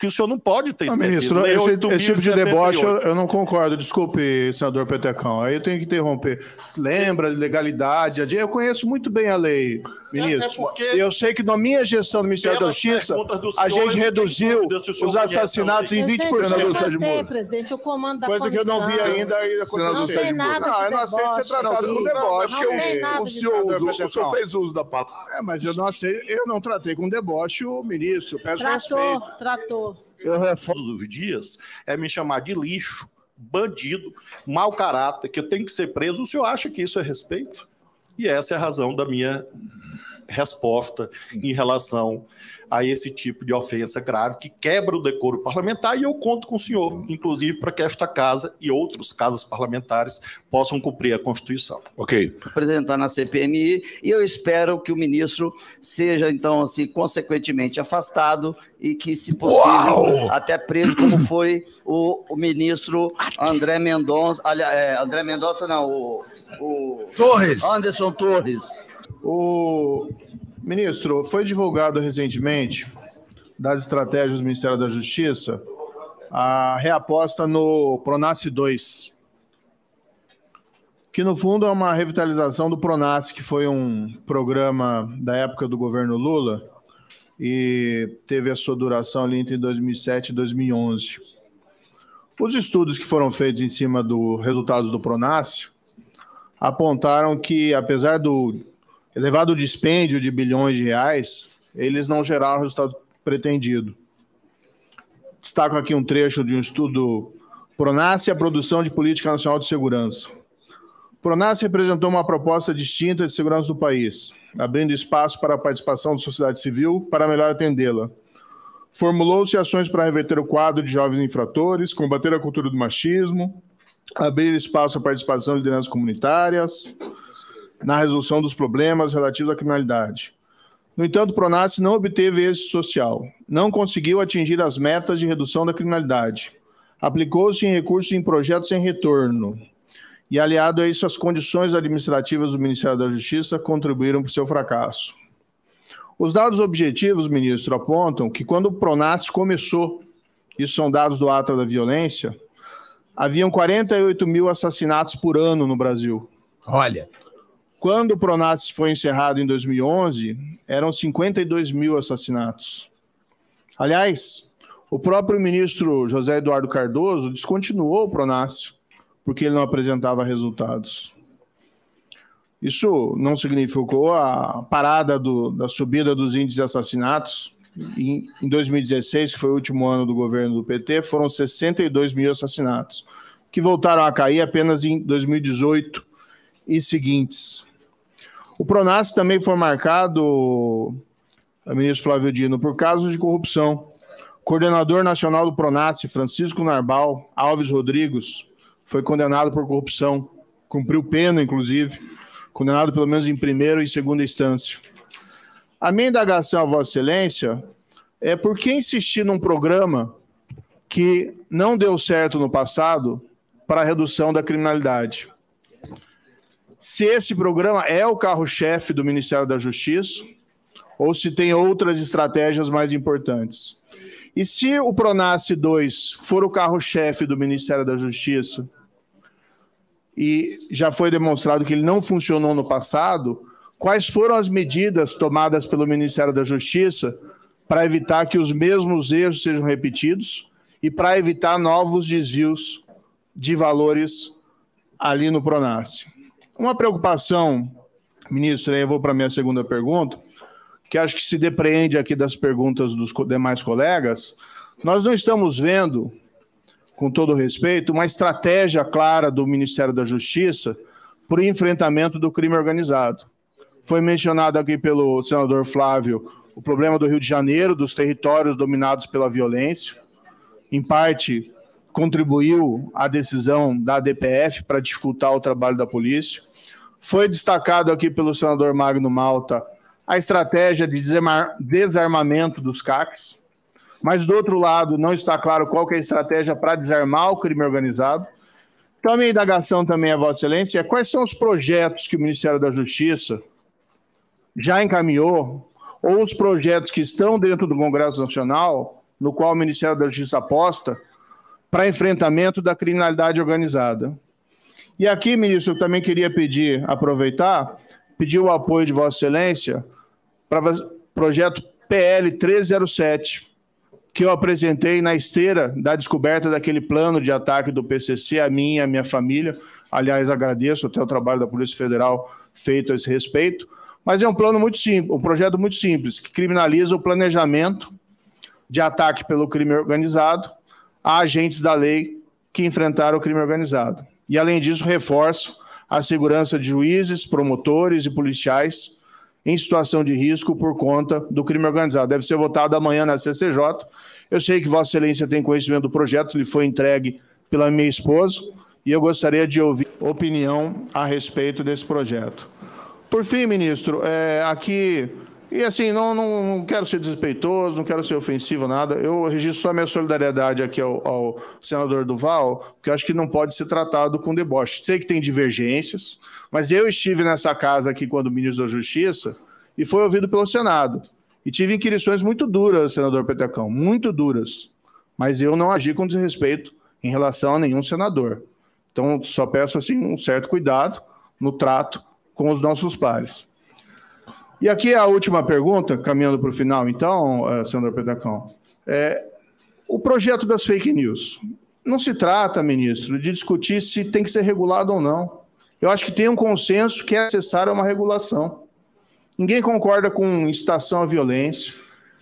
que o senhor não pode ter ah, esquecido. ministro, esse, esse tipo de deboche eu, eu, não concordo. Desculpe, senador Petecão. Aí eu tenho que interromper. Lembra de legalidade? Eu conheço muito bem a lei. Ministro, é porque... eu sei que na minha gestão do Ministério Pelas da Justiça, a gente reduziu os assassinatos em 20%. Sei, presidente, o comando da Coisa que eu não vi ainda. ainda ah, é não tem nada não, eu não aceito ser tratado com deboche. o, senhor, fez uso da palavra. É, mas eu não aceito, eu não tratei com deboche o ministro, peço tratou, respeito. Tratou, tratou. Eu reforço os dias, é me chamar de lixo, bandido, mau caráter, que eu tenho que ser preso. O senhor acha que isso é respeito? E essa é a razão da minha resposta em relação a esse tipo de ofensa grave que quebra o decoro parlamentar e eu conto com o senhor, inclusive, para que esta casa e outros casas parlamentares possam cumprir a Constituição. Ok. Apresentar na CPMI e eu espero que o ministro seja, então, assim, consequentemente afastado e que, se possível, Uau! até preso, como foi o, o ministro André Mendonça, é, André Mendonça não, o, o Torres. Anderson Torres o ministro, foi divulgado recentemente das estratégias do Ministério da Justiça a reaposta no Pronace 2, que no fundo é uma revitalização do Pronace, que foi um programa da época do governo Lula e teve a sua duração ali entre 2007 e 2011. Os estudos que foram feitos em cima dos resultados do Pronace apontaram que, apesar do elevado o dispêndio de bilhões de reais, eles não geraram o resultado pretendido. Destaco aqui um trecho de um estudo Pronace a produção de política nacional de segurança. Pronace representou uma proposta distinta de segurança do país, abrindo espaço para a participação da sociedade civil para melhor atendê-la. Formulou-se ações para reverter o quadro de jovens infratores, combater a cultura do machismo, abrir espaço à participação de lideranças comunitárias, na resolução dos problemas relativos à criminalidade. No entanto, o Pronas não obteve êxito social, não conseguiu atingir as metas de redução da criminalidade. Aplicou-se em recursos em projetos sem retorno. E aliado a isso, as condições administrativas do Ministério da Justiça contribuíram para o seu fracasso. Os dados objetivos, ministro, apontam que quando o Pronas começou, isso são dados do Ata da Violência, haviam 48 mil assassinatos por ano no Brasil. Olha. Quando o Pronates foi encerrado em 2011, eram 52 mil assassinatos. Aliás, o próprio ministro José Eduardo Cardoso descontinuou o Pronácio porque ele não apresentava resultados. Isso não significou a parada do, da subida dos índices de assassinatos. Em, em 2016, que foi o último ano do governo do PT, foram 62 mil assassinatos, que voltaram a cair apenas em 2018 e seguintes. O Pronas também foi marcado, ministro Flávio Dino, por casos de corrupção. coordenador nacional do Pronas, Francisco Narbal Alves Rodrigues, foi condenado por corrupção. Cumpriu pena, inclusive, condenado pelo menos em primeira e segunda instância. A minha indagação, Vossa Excelência, é por que insistir num programa que não deu certo no passado para a redução da criminalidade? se esse programa é o carro-chefe do Ministério da Justiça ou se tem outras estratégias mais importantes. E se o Pronace 2 for o carro-chefe do Ministério da Justiça e já foi demonstrado que ele não funcionou no passado, quais foram as medidas tomadas pelo Ministério da Justiça para evitar que os mesmos erros sejam repetidos e para evitar novos desvios de valores ali no Pronace? Uma preocupação, ministro, aí eu vou para a minha segunda pergunta, que acho que se depreende aqui das perguntas dos demais colegas. Nós não estamos vendo, com todo respeito, uma estratégia clara do Ministério da Justiça para o enfrentamento do crime organizado. Foi mencionado aqui pelo senador Flávio o problema do Rio de Janeiro, dos territórios dominados pela violência, em parte contribuiu à decisão da DPF para dificultar o trabalho da polícia. Foi destacado aqui pelo senador Magno Malta a estratégia de desarmamento dos CACs, mas do outro lado não está claro qual é a estratégia para desarmar o crime organizado. Então, a minha indagação também, a é, Vossa Excelência, é quais são os projetos que o Ministério da Justiça já encaminhou, ou os projetos que estão dentro do Congresso Nacional, no qual o Ministério da Justiça aposta, para enfrentamento da criminalidade organizada. E aqui, ministro, eu também queria pedir, aproveitar, pedir o apoio de Vossa Excelência para o projeto PL 307, que eu apresentei na esteira da descoberta daquele plano de ataque do PCC a mim e a minha família. Aliás, agradeço até o trabalho da Polícia Federal feito a esse respeito. Mas é um plano muito simples, um projeto muito simples, que criminaliza o planejamento de ataque pelo crime organizado a agentes da lei que enfrentaram o crime organizado. E, além disso, reforço a segurança de juízes, promotores e policiais em situação de risco por conta do crime organizado. Deve ser votado amanhã na CCJ. Eu sei que Vossa Excelência tem conhecimento do projeto, ele foi entregue pela minha esposa, e eu gostaria de ouvir opinião a respeito desse projeto. Por fim, ministro, é, aqui e assim, não, não, não, quero ser desrespeitoso, não quero ser ofensivo, nada. Eu registro só minha solidariedade aqui ao, ao senador Duval, porque acho que não pode ser tratado com deboche. Sei que tem divergências, mas eu estive nessa casa aqui quando ministro da Justiça e foi ouvido pelo Senado. E tive inquirições muito duras, senador Petecão, muito duras. Mas eu não agi com desrespeito em relação a nenhum senador. Então, só peço assim um certo cuidado no trato com os nossos pares. E aqui é a última pergunta, caminhando para o final, então, eh, Sandra Pedacão. É, o projeto das fake news. Não se trata, ministro, de discutir se tem que ser regulado ou não. Eu acho que tem um consenso que é necessário uma regulação. Ninguém concorda com incitação à violência,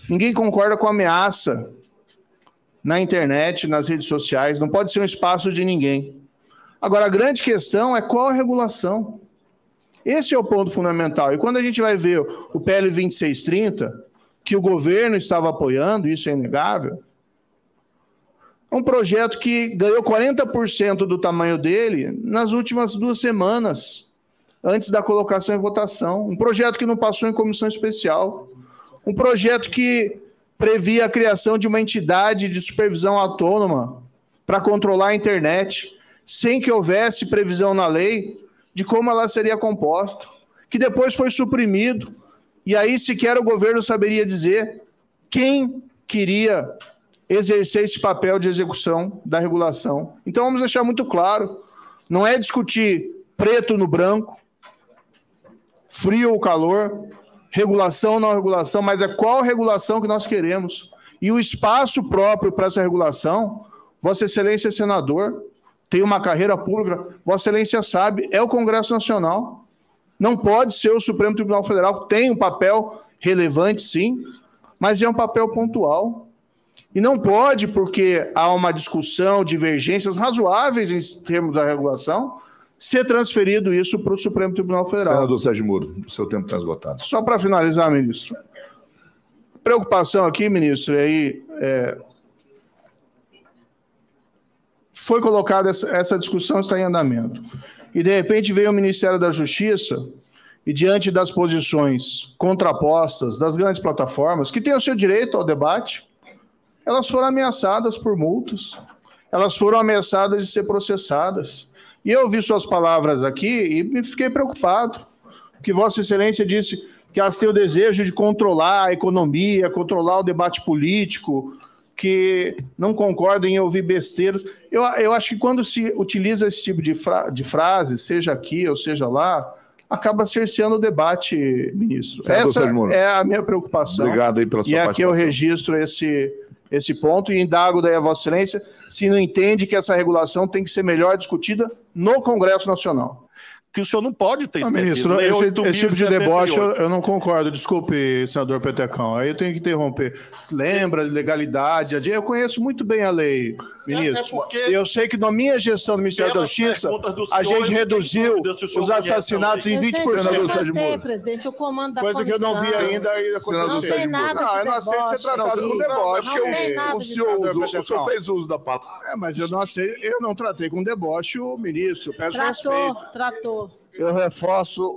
ninguém concorda com ameaça na internet, nas redes sociais, não pode ser um espaço de ninguém. Agora, a grande questão é qual a regulação. Esse é o ponto fundamental. E quando a gente vai ver o PL 2630, que o governo estava apoiando, isso é inegável, é um projeto que ganhou 40% do tamanho dele nas últimas duas semanas, antes da colocação em votação. Um projeto que não passou em comissão especial. Um projeto que previa a criação de uma entidade de supervisão autônoma para controlar a internet, sem que houvesse previsão na lei de como ela seria composta, que depois foi suprimido, e aí sequer o governo saberia dizer quem queria exercer esse papel de execução da regulação. Então vamos deixar muito claro, não é discutir preto no branco, frio ou calor, regulação ou não regulação, mas é qual regulação que nós queremos. E o espaço próprio para essa regulação, Vossa Excelência é senador, tem uma carreira pública, Vossa Excelência sabe, é o Congresso Nacional. Não pode ser o Supremo Tribunal Federal, tem um papel relevante, sim, mas é um papel pontual. E não pode, porque há uma discussão, divergências razoáveis em termos da regulação, ser transferido isso para o Supremo Tribunal Federal. Senador Sérgio Moro, o seu tempo está esgotado. Só para finalizar, ministro. Preocupação aqui, ministro, aí é, foi colocada essa, essa discussão, está em andamento. E, de repente, veio o Ministério da Justiça e, diante das posições contrapostas das grandes plataformas, que têm o seu direito ao debate, elas foram ameaçadas por multas, elas foram ameaçadas de ser processadas. E eu ouvi suas palavras aqui e me fiquei preocupado, que Vossa Excelência disse que elas têm o desejo de controlar a economia, controlar o debate político, que não concordam em ouvir besteiras. Eu, eu acho que quando se utiliza esse tipo de, fra de frase, seja aqui ou seja lá, acaba cerceando o debate, ministro. Certo, Essa é a minha preocupação. Obrigado aí pela sua E é aqui eu registro esse, esse ponto e indago daí a Vossa Excelência se não entende que essa regulação tem que ser melhor discutida no Congresso Nacional que o senhor não pode ter ah, esquecido. Ah, ministro, esse, esse, tipo de deboche eu, eu, não concordo. Desculpe, senador Petecão. Aí eu tenho que interromper. Lembra de legalidade? Eu conheço muito bem a lei. É, é ministro, é porque... eu sei que na minha gestão do Ministério da Justiça, a gente reduziu os assassinatos em 20% eu presidente, o comando da Coisa comissão. que eu não vi ainda. ainda não tem nada Não, eu não aceito ser tratado com deboche. o, senhor, fez uso da papa. É, mas eu não aceito, eu não tratei com deboche o ministro, peço tratou, respeito. Tratou, tratou. Eu reforço o,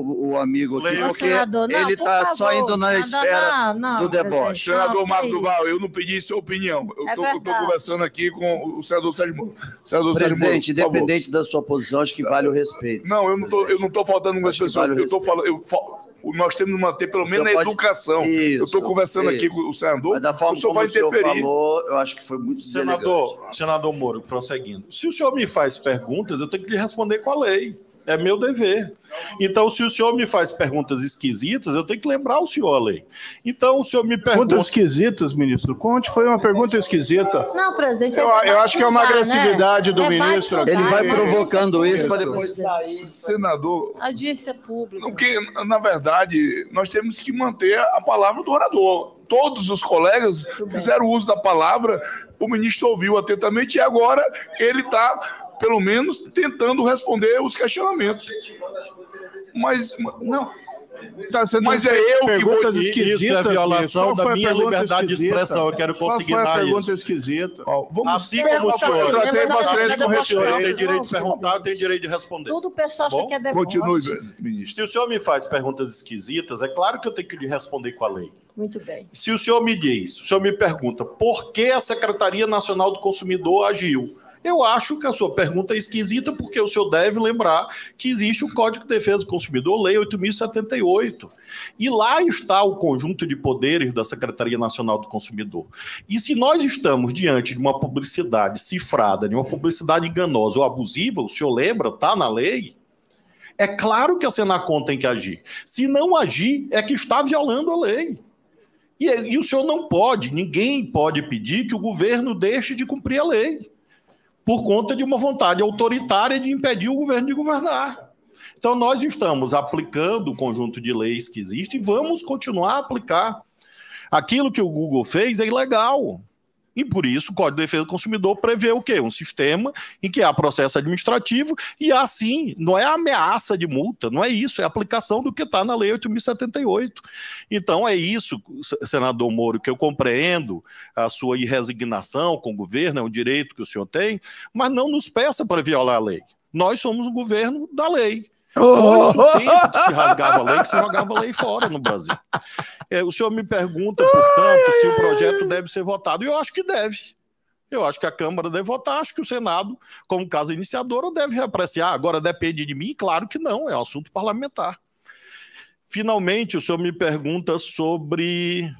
o, o amigo aqui, porque não, ele está só indo na esfera não, não, do deboche. Senador Marco Duval, eu não pedi sua opinião. Eu é estou conversando aqui com o senador Sérgio Moro. Senador presidente, Sérgio Moro, independente da sua posição, acho que vale o respeito. Não, eu não estou faltando com as Vale eu estou falando. Eu fal nós temos que manter pelo menos a pode... educação. Isso, eu estou conversando isso. aqui com o senador, Mas da forma o senhor vai interferir. O senhor falou, eu acho que foi muito senador, senador Moro, prosseguindo. Se o senhor me faz perguntas, eu tenho que lhe responder com a lei. É meu dever. Então, se o senhor me faz perguntas esquisitas, eu tenho que lembrar o senhor a lei. Então, o senhor me pergunta. Perguntas esquisitas, ministro? Conte, foi uma pergunta esquisita. Não, presidente. É eu, eu acho que é uma né? agressividade né? do é, ministro. Ele vai provocando isso para depois sair. Senador. Audiência pública. Porque, na verdade, nós temos que manter a palavra do orador todos os colegas fizeram uso da palavra, o ministro ouviu atentamente e agora ele está pelo menos tentando responder os questionamentos. Mas não, Tá mas é eu que vou dizer isso, é violação da minha liberdade esquisita? de expressão. Eu quero consignar Qual foi a pergunta esquisita. Ó, vamos assim como o senhor. Eu tenho bastante com respeito. Tem direito de perguntar, tem direito de responder. Tudo o pessoal acha que é Continue, ministro. Se o senhor me faz perguntas esquisitas, é claro que eu tenho que lhe responder com a lei. Muito bem. Se o senhor me diz, o senhor me pergunta por que a Secretaria Nacional do Consumidor agiu eu acho que a sua pergunta é esquisita, porque o senhor deve lembrar que existe o Código de Defesa do Consumidor, Lei 8078. E lá está o conjunto de poderes da Secretaria Nacional do Consumidor. E se nós estamos diante de uma publicidade cifrada, de uma publicidade enganosa ou abusiva, o senhor lembra, está na lei, é claro que a Senacon tem que agir. Se não agir, é que está violando a lei. E, e o senhor não pode, ninguém pode pedir que o governo deixe de cumprir a lei por conta de uma vontade autoritária de impedir o governo de governar. Então, nós estamos aplicando o conjunto de leis que existe e vamos continuar a aplicar. Aquilo que o Google fez é ilegal. E por isso o Código de Defesa do Consumidor prevê o quê? Um sistema em que há processo administrativo e assim, não é ameaça de multa, não é isso, é aplicação do que está na Lei 8078. Então é isso, senador Moro, que eu compreendo a sua irresignação com o governo, é um direito que o senhor tem, mas não nos peça para violar a lei. Nós somos o governo da lei. Oh! Foi isso tempo que se rasgava a lei, que se jogava a lei fora no Brasil. É, o senhor me pergunta, portanto, ai, se ai, o projeto ai. deve ser votado, eu acho que deve. Eu acho que a Câmara deve votar, acho que o Senado, como casa iniciadora, deve reapreciar. Agora, depende de mim? Claro que não, é um assunto parlamentar. Finalmente, o senhor me pergunta sobre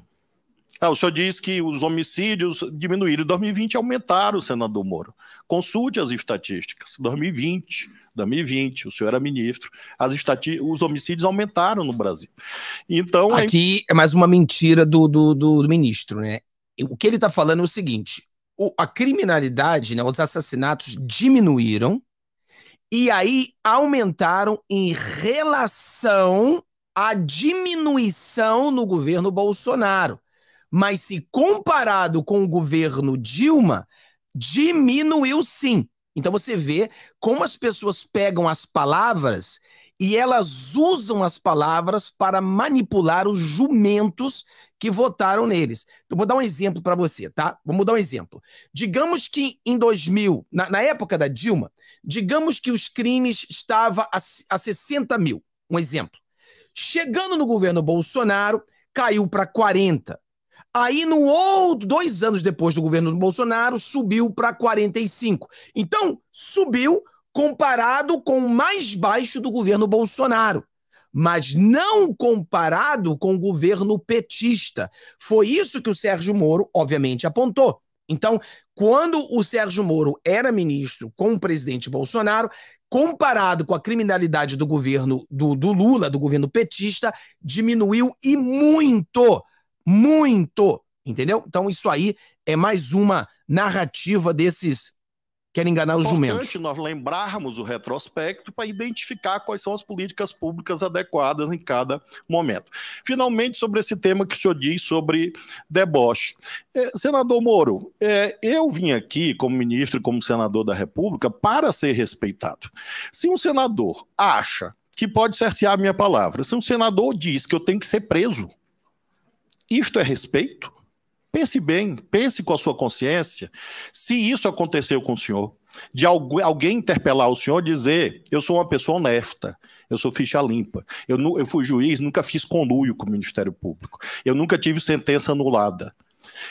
ah, o senhor diz que os homicídios diminuíram. em 2020 aumentaram, senador Moro. Consulte as estatísticas. 2020, 2020, o senhor era ministro. As estati os homicídios aumentaram no Brasil. Então. É Aqui é mais uma mentira do, do, do, do ministro, né? O que ele está falando é o seguinte: o, a criminalidade, né, os assassinatos diminuíram e aí aumentaram em relação à diminuição no governo Bolsonaro. Mas se comparado com o governo Dilma, diminuiu sim. Então você vê como as pessoas pegam as palavras e elas usam as palavras para manipular os jumentos que votaram neles. Então, vou dar um exemplo para você, tá? Vamos dar um exemplo. Digamos que em 2000, na, na época da Dilma, digamos que os crimes estavam a, a 60 mil, um exemplo. Chegando no governo Bolsonaro, caiu para 40. Aí, no outro, dois anos depois do governo do Bolsonaro, subiu para 45. Então, subiu comparado com o mais baixo do governo Bolsonaro, mas não comparado com o governo petista. Foi isso que o Sérgio Moro, obviamente, apontou. Então, quando o Sérgio Moro era ministro com o presidente Bolsonaro, comparado com a criminalidade do governo do, do Lula, do governo petista, diminuiu e muito muito, entendeu? Então isso aí é mais uma narrativa desses querem enganar os jumentos. É importante jumentos. nós lembrarmos o retrospecto para identificar quais são as políticas públicas adequadas em cada momento. Finalmente, sobre esse tema que o senhor diz sobre deboche. É, senador Moro, é, eu vim aqui como ministro e como senador da República para ser respeitado. Se um senador acha que pode cercear a minha palavra, se um senador diz que eu tenho que ser preso, isto é respeito? Pense bem, pense com a sua consciência. Se isso aconteceu com o senhor, de alguém interpelar o senhor dizer: eu sou uma pessoa honesta, eu sou ficha limpa, eu, eu fui juiz, nunca fiz conluio com o Ministério Público, eu nunca tive sentença anulada.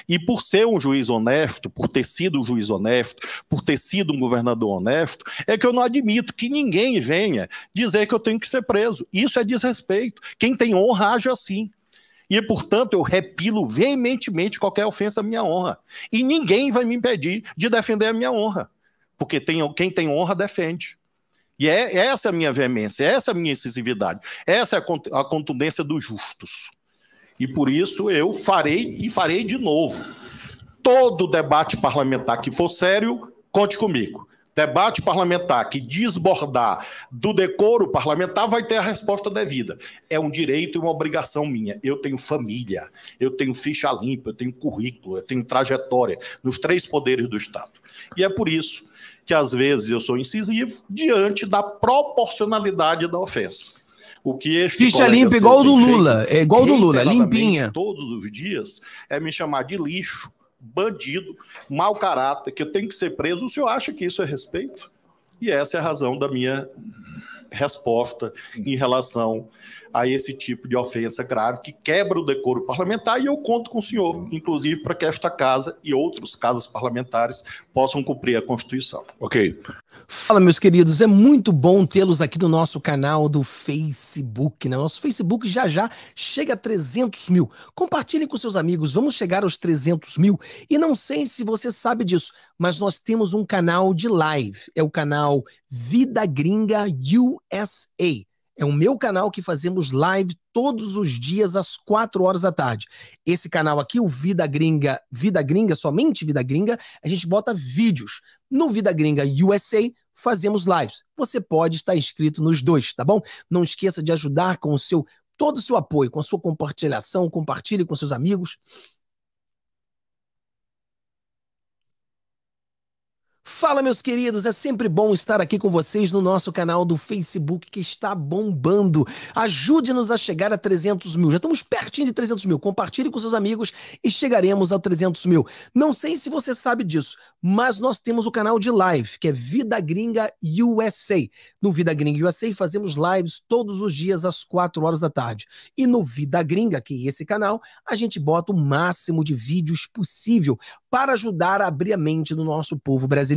E por ser um juiz honesto, por ter sido um juiz honesto, por ter sido um governador honesto, é que eu não admito que ninguém venha dizer que eu tenho que ser preso. Isso é desrespeito. Quem tem honra age assim. E, portanto, eu repilo veementemente qualquer ofensa à minha honra. E ninguém vai me impedir de defender a minha honra. Porque tem, quem tem honra defende. E é, é essa é a minha veemência, é essa é a minha incisividade, é essa é a contundência dos justos. E por isso eu farei e farei de novo. Todo debate parlamentar que for sério, conte comigo debate parlamentar que desbordar do decoro parlamentar vai ter a resposta devida. É um direito e uma obrigação minha. Eu tenho família, eu tenho ficha limpa, eu tenho currículo, eu tenho trajetória nos três poderes do Estado. E é por isso que às vezes eu sou incisivo diante da proporcionalidade da ofensa. O que Ficha limpa é igual do Lula, é igual do Lula, limpinha. Todos os dias é me chamar de lixo bandido, mau caráter, que eu tenho que ser preso, o senhor acha que isso é respeito? E essa é a razão da minha resposta em relação a esse tipo de ofensa grave que quebra o decoro parlamentar. E eu conto com o senhor, inclusive, para que esta casa e outros casas parlamentares possam cumprir a Constituição. Ok. Fala, meus queridos, é muito bom tê-los aqui no nosso canal do Facebook. Né? Nosso Facebook já já chega a 300 mil. Compartilhe com seus amigos, vamos chegar aos 300 mil. E não sei se você sabe disso, mas nós temos um canal de live. É o canal Vida Gringa USA. É o meu canal que fazemos live todos os dias às 4 horas da tarde. Esse canal aqui, o Vida Gringa, Vida Gringa, somente Vida Gringa, a gente bota vídeos. No Vida Gringa USA, fazemos lives. Você pode estar inscrito nos dois, tá bom? Não esqueça de ajudar com o seu todo o seu apoio, com a sua compartilhação, compartilhe com seus amigos. Fala, meus queridos, é sempre bom estar aqui com vocês no nosso canal do Facebook que está bombando. Ajude-nos a chegar a 300 mil. Já estamos pertinho de 300 mil. Compartilhe com seus amigos e chegaremos a 300 mil. Não sei se você sabe disso, mas nós temos o canal de live que é Vida Gringa USA. No Vida Gringa USA fazemos lives todos os dias às 4 horas da tarde. E no Vida Gringa, que é esse canal, a gente bota o máximo de vídeos possível para ajudar a abrir a mente do nosso povo brasileiro